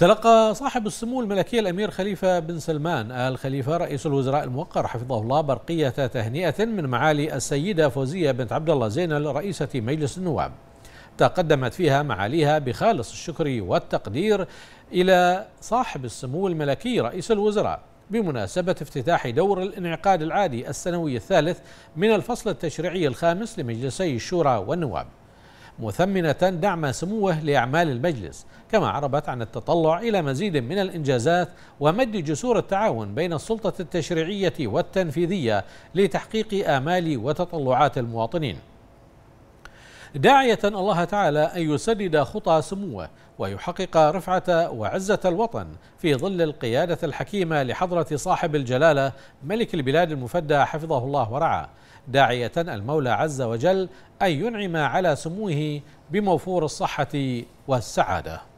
تلقى صاحب السمو الملكي الأمير خليفة بن سلمان آل خليفة رئيس الوزراء الموقر حفظه الله برقية تهنئة من معالي السيدة فوزية بنت عبد الله زينل رئيسة مجلس النواب تقدمت فيها معاليها بخالص الشكر والتقدير إلى صاحب السمو الملكي رئيس الوزراء بمناسبة افتتاح دور الانعقاد العادي السنوي الثالث من الفصل التشريعي الخامس لمجلسي الشورى والنواب مثمنة دعم سموه لأعمال المجلس كما عربت عن التطلع إلى مزيد من الإنجازات ومد جسور التعاون بين السلطة التشريعية والتنفيذية لتحقيق آمال وتطلعات المواطنين داعية الله تعالى أن يسدد خطى سموه ويحقق رفعة وعزة الوطن في ظل القيادة الحكيمة لحضرة صاحب الجلالة ملك البلاد المفدى حفظه الله ورعاه داعية المولى عز وجل أن ينعم على سموه بموفور الصحة والسعادة